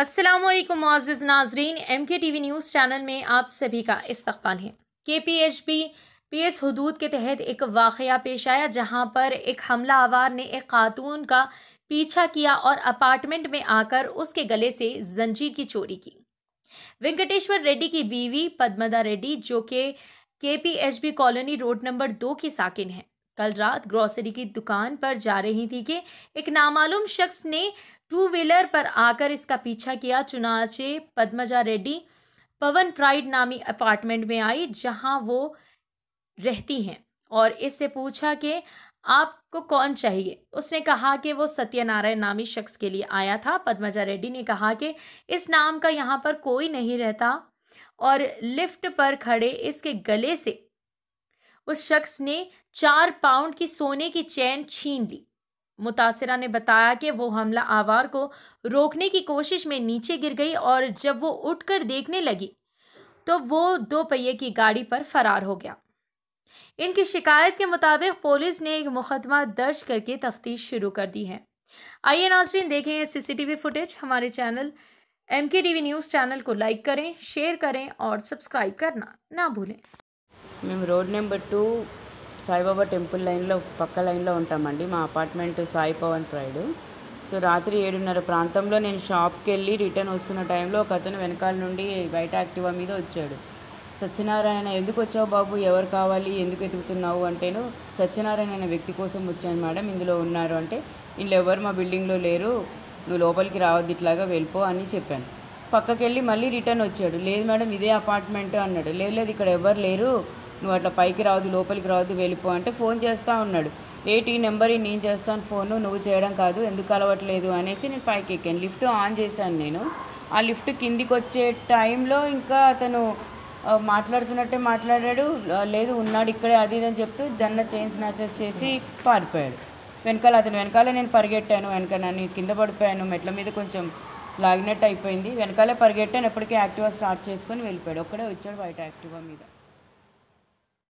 असलम मोज़ नाजरीन M K T V news channel में आप सभी का इस्तबाल है K P H B P S हदूद के तहत एक वाक़ पेश आया जहाँ पर एक हमला आवार ने एक खातून का पीछा किया और अपार्टमेंट में आकर उसके गले से जंजीर की चोरी की वेंकटेश्वर रेड्डी की बीवी पद्मदा रेड्डी जो कि K P H B colony road number दो की साकिन है कल रात ग्रॉसरी की दुकान पर जा रही थी कि एक नामालूम शख्स ने टू व्हीलर पर आकर इसका पीछा किया चुनाचे पद्मजा रेड्डी पवन प्राइड नामी अपार्टमेंट में आई जहां वो रहती हैं और इससे पूछा कि आपको कौन चाहिए उसने कहा कि वो सत्यनारायण नामी शख्स के लिए आया था पद्मजा रेड्डी ने कहा कि इस नाम का यहाँ पर कोई नहीं रहता और लिफ्ट पर खड़े इसके गले से उस शख्स ने चार पाउंड की सोने की चैन छीन ली मुतासरा ने बताया कि वो हमला आवार को रोकने की कोशिश में नीचे गिर गई और जब वो उठकर देखने लगी तो वो दो पहिए की गाड़ी पर फरार हो गया इनकी शिकायत के मुताबिक पुलिस ने एक मुकदमा दर्ज करके तफ्तीश शुरू कर दी है आइए नाजरीन देखें ये सीसीटीवी फुटेज हमारे channel M K T V news channel को लाइक करें शेयर करें और सब्सक्राइब करना ना भूलें మేము road number two Saibaba temple లైన్లో పక్క లైన్లో ఉంటామండి మా apartment Sai Pawan pride so రాత్రి ఏడున్నర ప్రాంతంలో నేను షాప్కి వెళ్ళి రిటర్న్ వస్తున్న టైంలో ఒక అతను వెనకాల నుండి బయట యాక్టివా మీద వచ్చాడు సత్యనారాయణ ఎందుకు వచ్చావు బాబు ఎవరు కావాలి ఎందుకు ఎదుగుతున్నావు అంటేను సత్యనారాయణ అనే వ్యక్తి కోసం వచ్చాను మేడం ఇందులో ఉన్నారు అంటే వీళ్ళు ఎవరు మా బిల్డింగ్లో లేరు నువ్వు లోపలికి రావద్దు ఇట్లాగా వెళ్ళిపో అని చెప్పాను పక్కకెళ్ళి మళ్ళీ రిటర్న్ వచ్చాడు లేదు మేడం ఇదే అపార్ట్మెంట్ అన్నాడు లేదు లేదు ఇక్కడ ఎవరు లేరు నువ్వు అట్లా పైకి రావద్దు లోపలికి రావద్దు వెళ్ళిపో అంటే ఫోన్ చేస్తూ ఉన్నాడు ఏటీ నెంబర్ నేను చేస్తాను ఫోను నువ్వు చేయడం కాదు ఎందుకు అలవట్లేదు అనేసి నేను పైకి ఎక్కాను లిఫ్ట్ ఆన్ చేశాను నేను ఆ లిఫ్ట్ కిందికి వచ్చే టైంలో ఇంకా అతను మాట్లాడుతున్నట్టే మాట్లాడాడు లేదు ఉన్నాడు ఇక్కడే అది ఇది అని చెప్తూ దాన్ని చైన్ స్నాచెస్ చేసి పారిపోయాడు వెనకాల అతను వెనకాల నేను పరిగెట్టాను వెనక నన్ను కింద పడిపోయాను మెట్ల మీద కొంచెం లాగినట్టు అయిపోయింది వెనకాలే పరిగెట్టాను ఎప్పటికీ యాక్టివా స్టార్ట్ చేసుకొని వెళ్ళిపోయాడు ఒక్కడే వచ్చాడు బయట యాక్టివా మీద